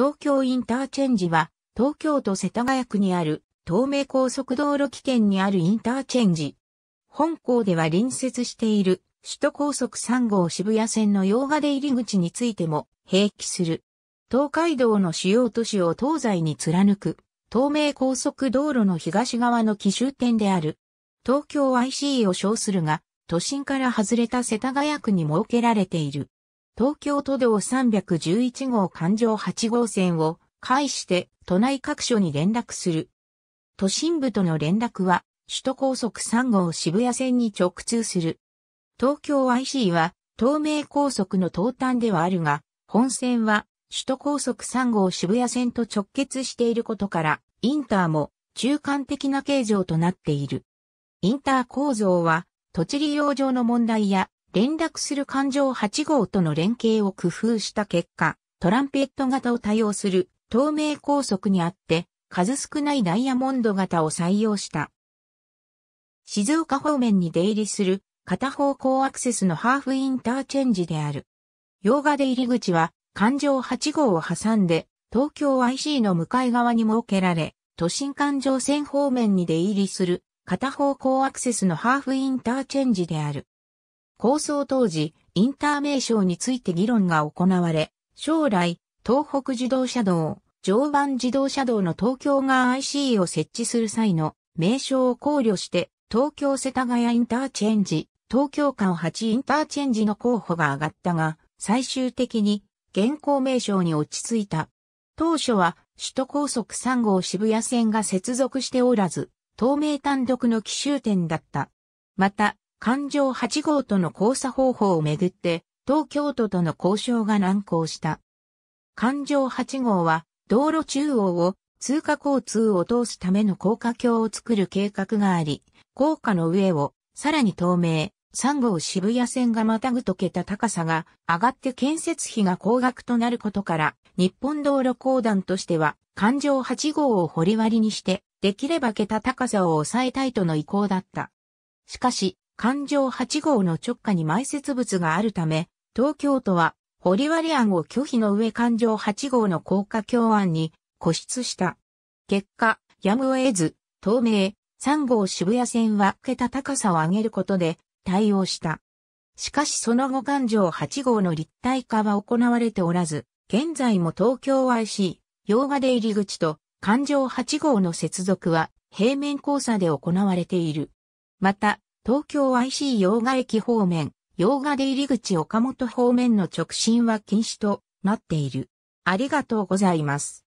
東京インターチェンジは、東京都世田谷区にある、東名高速道路起点にあるインターチェンジ。本校では隣接している、首都高速3号渋谷線の洋画で入り口についても、併記する。東海道の主要都市を東西に貫く、東名高速道路の東側の奇襲点である。東京 IC を称するが、都心から外れた世田谷区に設けられている。東京都道311号環状8号線を介して都内各所に連絡する。都心部との連絡は首都高速3号渋谷線に直通する。東京 IC は東名高速の東端ではあるが、本線は首都高速3号渋谷線と直結していることから、インターも中間的な形状となっている。インター構造は、土地利用上の問題や連絡する環状8号との連携を工夫した結果、トランペット型を多用する透明高速にあって、数少ないダイヤモンド型を採用した。静岡方面に出入りする片方向アクセスのハーフインターチェンジである。洋画で入り口は環状8号を挟んで東京 IC の向かい側に設けられ、都心環状線方面に出入りする片方向アクセスのハーフインターチェンジである。構想当時、インター名称について議論が行われ、将来、東北自動車道、常磐自動車道の東京側 IC を設置する際の名称を考慮して、東京世田谷インターチェンジ、東京間8インターチェンジの候補が上がったが、最終的に現行名称に落ち着いた。当初は首都高速3号渋谷線が接続しておらず、東名単独の奇襲点だった。また、環状8号との交差方法をめぐって、東京都との交渉が難航した。環状8号は、道路中央を通過交通を通すための高架橋を作る計画があり、高架の上をさらに透明、3号渋谷線がまたぐとけた高さが上がって建設費が高額となることから、日本道路公団としては、環状8号を掘り割りにして、できれば桁高さを抑えたいとの意向だった。しかし、環状8号の直下に埋設物があるため、東京都は、堀割案を拒否の上環状8号の高架橋案に固執した。結果、やむを得ず、東名、3号渋谷線は桁高さを上げることで対応した。しかしその後環状8号の立体化は行われておらず、現在も東京 IC、洋画で入り口と環状8号の接続は平面交差で行われている。また、東京 IC 洋画駅方面、洋画出入り口岡本方面の直進は禁止となっている。ありがとうございます。